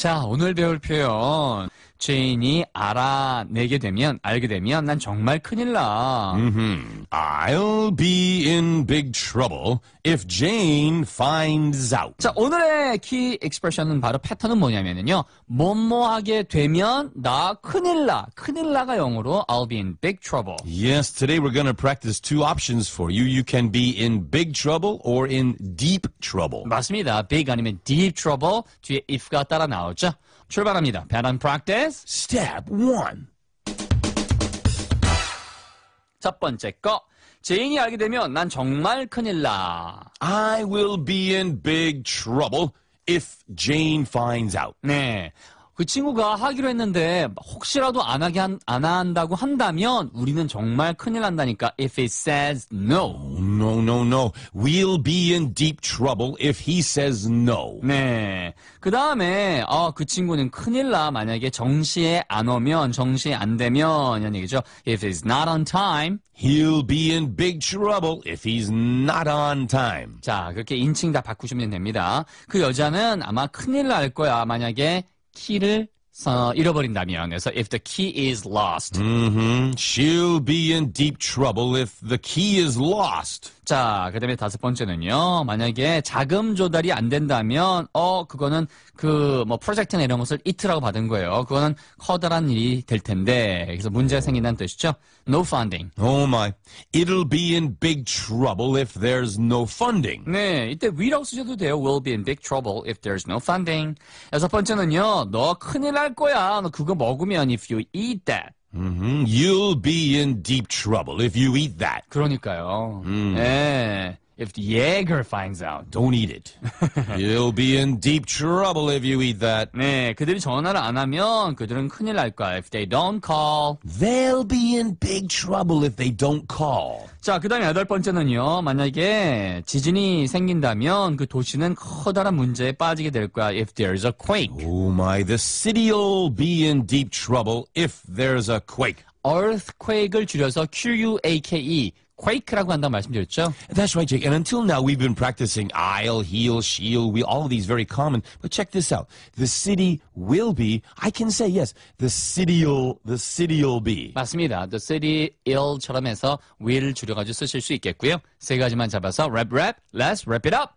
자, 오늘 배울 표현. 죄인이 알아내게 되면 알게 되면 난 정말 큰일 나. I'll be in big trouble if Jane finds out. 자 오늘의 key e x p r e s s i o n 은 바로 패턴은 뭐냐면요. 뭐뭐하게 되면 나 큰일 나. 큰일 나가 영어로 I'll be in big trouble. Yes, today we're g o n n a practice two options for you. You can be in big trouble or in deep trouble. 맞습니다. big 아니면 deep trouble 뒤에 if가 따라 나오죠. 출발합니다. 배란 practice. Step 1. 첫 번째 거. 제인이 알게 되면 난 정말 큰일 나. I will be in big trouble if Jane finds out. 네. 그 친구가 하기로 했는데 혹시라도 안 하게 한, 안 한다고 한다면 우리는 정말 큰일 난다니까. If he says no. No, no, no. We'll be in deep trouble if he says no. 네. 그 다음에 어, 그 친구는 큰일 나. 만약에 정시에 안 오면 정시에 안 되면 이런 얘기죠. If he's not on time. He'll be in big trouble if he's not on time. 자, 그렇게 인칭 다 바꾸시면 됩니다. 그 여자는 아마 큰일 날 거야. 만약에 t를 어, 잃어버린다면 그래서 if the key is lost mm-hmm. she'll be in deep trouble if the key is lost 자 그다음에 다섯 번째는요 만약에 자금 조달이 안 된다면 어 그거는 그 뭐 프로젝트나 이런 것을 it라고 받은 거예요 그거는 커다란 일이 될 텐데 그래서 문제가 생긴다는 뜻이죠 no funding oh my it'll be in big trouble if there's no funding 네 이때 위라고 쓰셔도 돼요 will be in big trouble if there's no funding 여섯 번째는요 너 큰일 날할 거야. 너 그거 먹으면 if you eat that. Mm-hmm. You'll be in deep trouble if you eat that. 그러니까요. 음. 예. If the Jaeger finds out, don't eat it. You'll be in deep trouble if you eat that. 네, 그들이 전화를 안 하면 그들은 큰일 날 거야. If they don't call, they'll be in big trouble if they don't call. 자, 그다음에 여덟 번째는요. 만약에 지진이 생긴다면 그 도시는 커다란 문제에 빠지게 될 거야. If there's a quake. Oh my, the city'll be in deep trouble if there's a quake. earthquake을 줄여서 Q U A K E quake라고 한다고 말씀드렸죠. That's right, Jake. And until now, we've been practicing I'll, he'll, she'll, we all of these very common. But check this out. The city will be. I can say yes. The city'll. The city'll be. 맞습니다. The city'll처럼 해서 will 줄여가지고 쓰실 수 있겠고요. 세 가지만 잡아서 wrap, wrap. Let's wrap it up.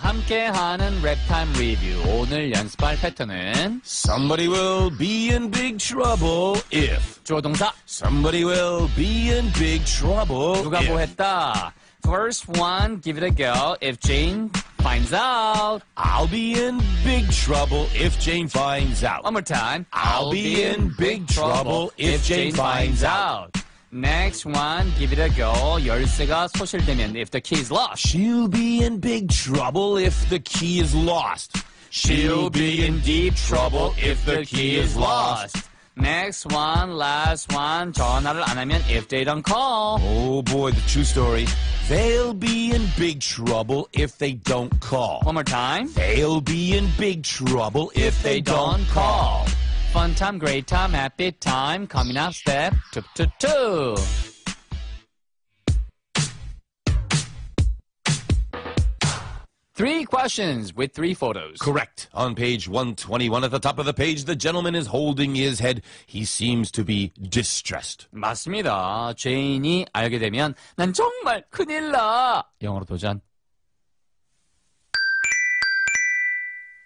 함께하는 랩타임 리뷰. 오늘 연습할 패턴은 Somebody will be in big trouble if 조동사 Somebody will be in big trouble 누가 if. 뭐 했다. First one, give it a go. If Jane finds out, I'll be in big trouble if Jane finds out. One more time. I'll, I'll be, be, in big trouble, trouble if Jane, Jane finds out. out. Next one, give it a go. 열쇠가 소실되면 if the key is lost. She'll be in big trouble if the key is lost. She'll be in deep trouble if the key is lost. Next one, last one. 전화를 안 하면 if they don't call. Oh boy, the true story. They'll be in big trouble if they don't call. One more time. They'll be in big trouble if, if they, they don't, don't call. call fun time, great time, happy time. Coming up, step two, two, two. Three questions with three photos. Correct. On page 121 at the top of the page, the gentleman is holding his head. He seems to be distressed. 맞습니다. 제인이 알게 되면 난 정말 큰일 나. 영어로 도전.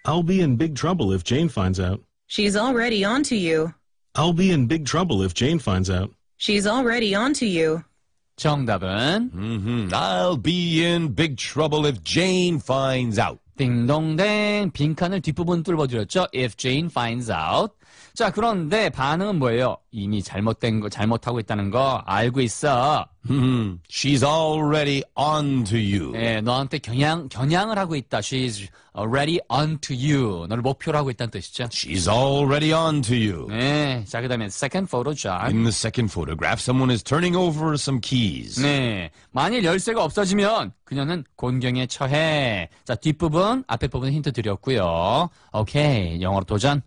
I'll be in big trouble if Jane finds out. She's already on to you. I'll be in big trouble if Jane finds out. She's already on to you. 정답은 mm-hmm. I'll be in big trouble if Jane finds out. 띵동댕 빈칸을 뒷부분 뚫어드렸죠. If Jane finds out. 자, 그런데 반응은 뭐예요? 이미 잘못된 거, 잘못하고 있다는 거 알고 있어. She's already on to you. 예, 너한테 겨냥, 겨냥을 하고 있다. She's already on to you. 너를 목표로 하고 있다는 뜻이죠. She's already on to you. 네, 자, 그 다음에 second photo, John. In the second photograph, someone is turning over some keys. 네, 만일 열쇠가 없어지면 그녀는 곤경에 처해. 자, 뒷부분, 앞에 부분 힌트 드렸고요. 오케이, 영어로 도전.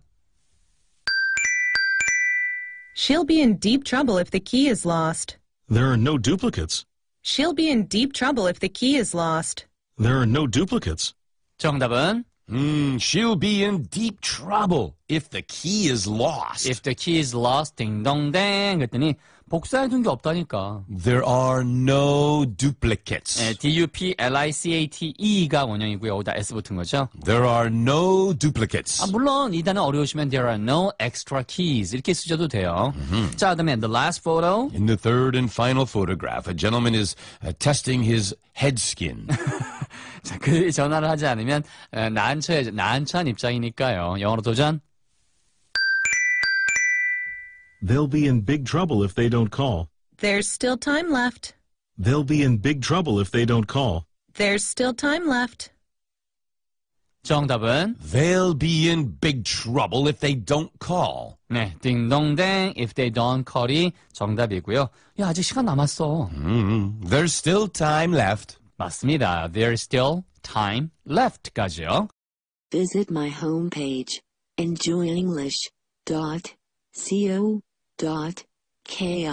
She'll be in deep trouble if the key is lost. There are no duplicates. She'll be in deep trouble if the key is lost. There are no duplicates. 정답은 음, hmm, she'll be in deep trouble if the key is lost. If the key is lost, ding dang. 그랬더니 복사해둔 게 없다니까. There are no duplicates. 네, D-U-P-L-I-C-A-T-E가 원형이고요. 여기다 S 붙은 거죠. There are no duplicates. 아, 물론 이 단어 어려우시면 there are no extra keys 이렇게 쓰셔도 돼요. Mm-hmm. 자, 다음에 the last photo. In the third and final photograph, a gentleman is uh, testing his head skin. 자, 그 전화를 하지 않으면 난처해 난처한 입장이니까요. 영어로 도전. They'll be in big trouble if they don't call. There's still time left. They'll be in big trouble if they don't call. There's still time left. 정답은 They'll be in big trouble if they don't call. 네, 딩동댕 if they don't call이 정답이고요. 야, 아직 시간 남았어. 음, there's still time left. 맞습니다. There's still time left까지요. Visit my homepage enjoyenglish.co dot kr